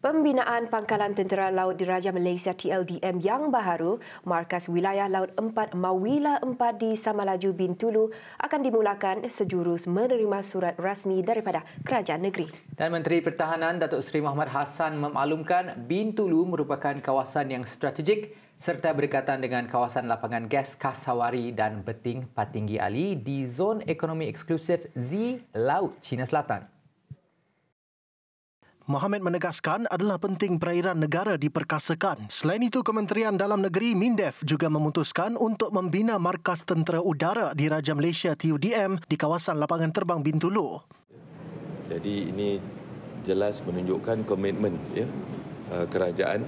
Pembinaan Pangkalan Tentera Laut Diraja Malaysia TLDM yang Baharu, Markas Wilayah Laut 4 Mawila 4 di Samalaju Bintulu akan dimulakan sejurus menerima surat rasmi daripada Kerajaan Negeri. Dan Menteri Pertahanan Datuk Seri Muhammad Hassan memaklumkan Bintulu merupakan kawasan yang strategik serta berkaitan dengan kawasan lapangan gas Kasawari dan Beting Patinggi Ali di Zon Ekonomi Eksklusif Z Laut, China Selatan. Mohamed menegaskan adalah penting perairan negara diperkasakan. Selain itu, Kementerian Dalam Negeri MINDEF juga memutuskan untuk membina markas tentera udara di Raja Malaysia TUDM di kawasan lapangan terbang Bintulu. Jadi ini jelas menunjukkan komitmen ya, eh, kerajaan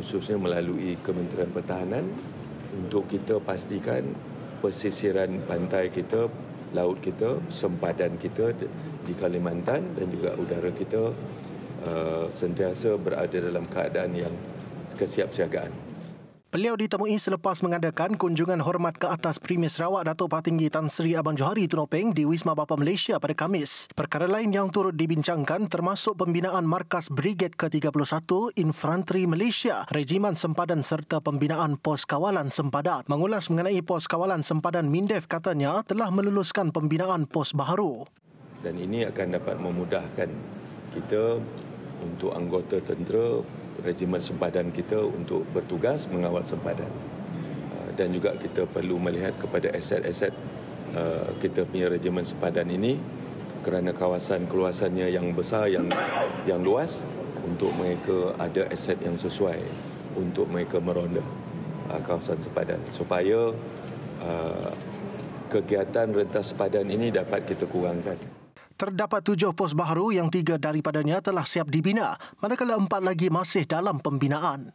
khususnya melalui Kementerian Pertahanan untuk kita pastikan pesisiran pantai kita laut kita, sempadan kita di Kalimantan dan juga udara kita uh, sentiasa berada dalam keadaan yang kesiapsiagaan. Beliau ditemui selepas mengadakan kunjungan hormat ke atas Premier Sarawak Dato' Patinggi Tan Sri Abang Johari Tunopeng di Wisma Bapa Malaysia pada Kamis. Perkara lain yang turut dibincangkan termasuk pembinaan Markas Brigade ke-31 Infantry Malaysia, Regiman Sempadan serta pembinaan Pos Kawalan Sempadan. Mengulas mengenai Pos Kawalan Sempadan Mindef katanya telah meluluskan pembinaan pos baharu. Dan ini akan dapat memudahkan kita untuk anggota tentera regimen sempadan kita untuk bertugas mengawal sempadan. Ah, dan juga kita perlu melihat kepada aset-aset ah, kita punya regimen sempadan ini kerana kawasan keluasannya yang besar, yang yang luas untuk mereka ada aset yang sesuai untuk mereka meronda ah, kawasan sempadan supaya kegiatan rentas sempadan ini dapat kita kurangkan. Terdapat tujuh pos baru yang tiga daripadanya telah siap dibina, manakala empat lagi masih dalam pembinaan.